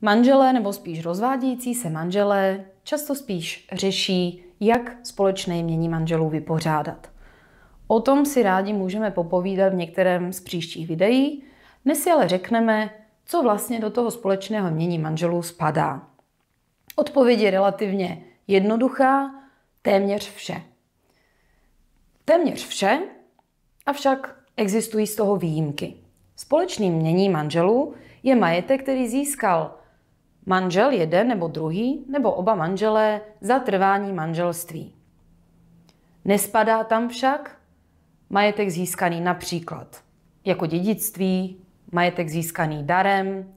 Manželé nebo spíš rozvádějící se manželé často spíš řeší, jak společné mění manželů vypořádat. O tom si rádi můžeme popovídat v některém z příštích videí. Dnes si ale řekneme, co vlastně do toho společného mění manželů spadá. Odpověď je relativně jednoduchá, téměř vše. Téměř vše, avšak existují z toho výjimky. Společným mění manželů je majetek, který získal manžel jeden nebo druhý nebo oba manželé za trvání manželství. Nespadá tam však majetek získaný například jako dědictví, majetek získaný darem,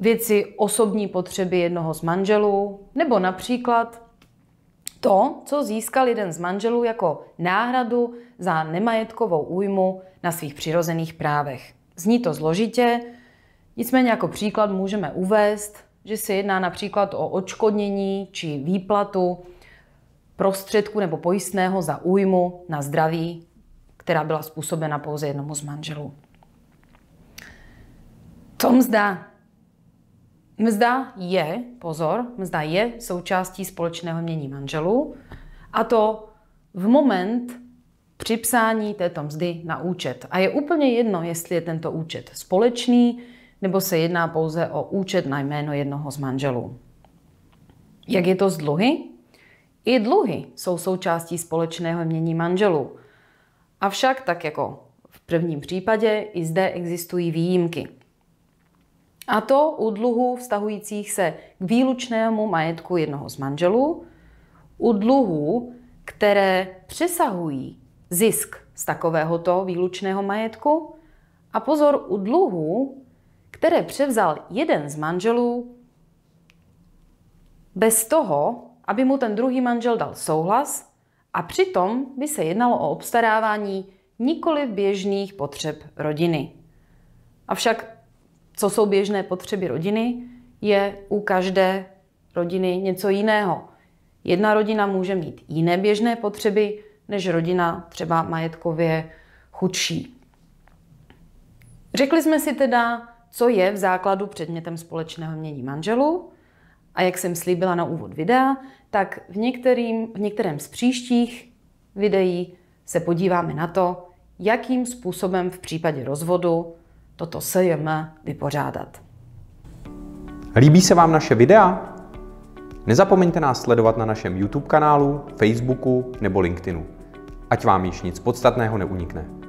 věci osobní potřeby jednoho z manželů, nebo například to, co získal jeden z manželů jako náhradu za nemajetkovou újmu na svých přirozených právech. Zní to zložitě, Nicméně jako příklad můžeme uvést, že se jedná například o odškodnění či výplatu prostředku nebo pojistného za újmu na zdraví, která byla způsobena pouze jednomu z manželů. Co mzda? Mzda je, pozor, mzda je součástí společného mění manželů a to v moment připsání této mzdy na účet. A je úplně jedno, jestli je tento účet společný, nebo se jedná pouze o účet na jméno jednoho z manželů. Jak je to s dluhy? I dluhy jsou součástí společného mění manželů. Avšak, tak jako v prvním případě, i zde existují výjimky. A to u dluhů vztahujících se k výlučnému majetku jednoho z manželů, u dluhů, které přesahují zisk z takovéhoto výlučného majetku a pozor u dluhů, které převzal jeden z manželů bez toho, aby mu ten druhý manžel dal souhlas a přitom by se jednalo o obstarávání nikoli běžných potřeb rodiny. Avšak, co jsou běžné potřeby rodiny, je u každé rodiny něco jiného. Jedna rodina může mít jiné běžné potřeby než rodina třeba majetkově chudší. Řekli jsme si teda, co je v základu předmětem společného mění manželů. A jak jsem slíbila na úvod videa, tak v, některým, v některém z příštích videí se podíváme na to, jakým způsobem v případě rozvodu toto SJM vypořádat. Líbí se vám naše videa? Nezapomeňte nás sledovat na našem YouTube kanálu, Facebooku nebo LinkedInu. Ať vám již nic podstatného neunikne.